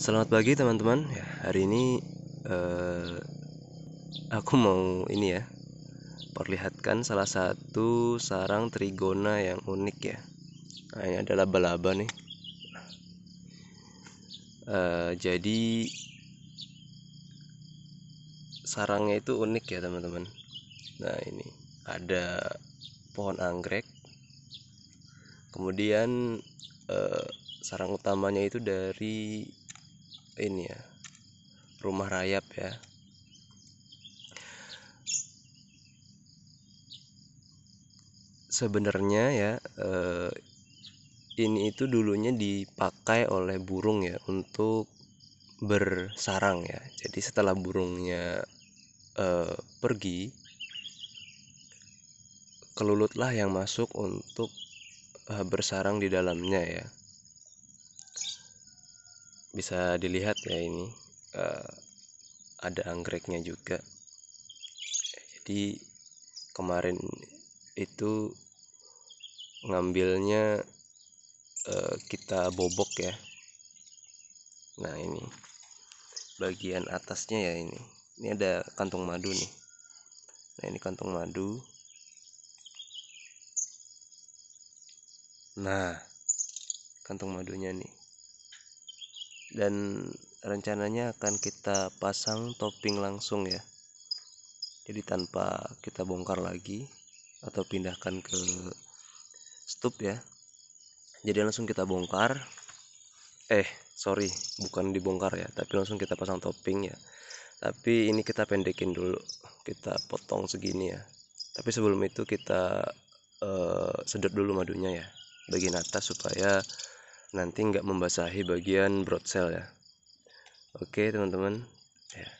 Selamat pagi teman-teman. Ya, hari ini uh, aku mau ini ya perlihatkan salah satu sarang trigona yang unik ya. Nah, ini adalah laba-laba nih. Uh, jadi sarangnya itu unik ya teman-teman. Nah ini ada pohon anggrek. Kemudian uh, sarang utamanya itu dari ini ya rumah rayap ya sebenarnya ya eh, ini itu dulunya dipakai oleh burung ya untuk bersarang ya jadi setelah burungnya eh, pergi kelulutlah yang masuk untuk eh, bersarang di dalamnya ya bisa dilihat ya ini uh, ada anggreknya juga jadi kemarin itu ngambilnya uh, kita bobok ya nah ini bagian atasnya ya ini ini ada kantung madu nih nah ini kantung madu nah kantung madunya nih dan rencananya akan kita pasang topping langsung ya jadi tanpa kita bongkar lagi atau pindahkan ke stup ya jadi langsung kita bongkar eh sorry bukan dibongkar ya tapi langsung kita pasang topping ya tapi ini kita pendekin dulu kita potong segini ya tapi sebelum itu kita uh, sedot dulu madunya ya bagian atas supaya nanti nggak membasahi bagian broad cell ya oke teman-teman ya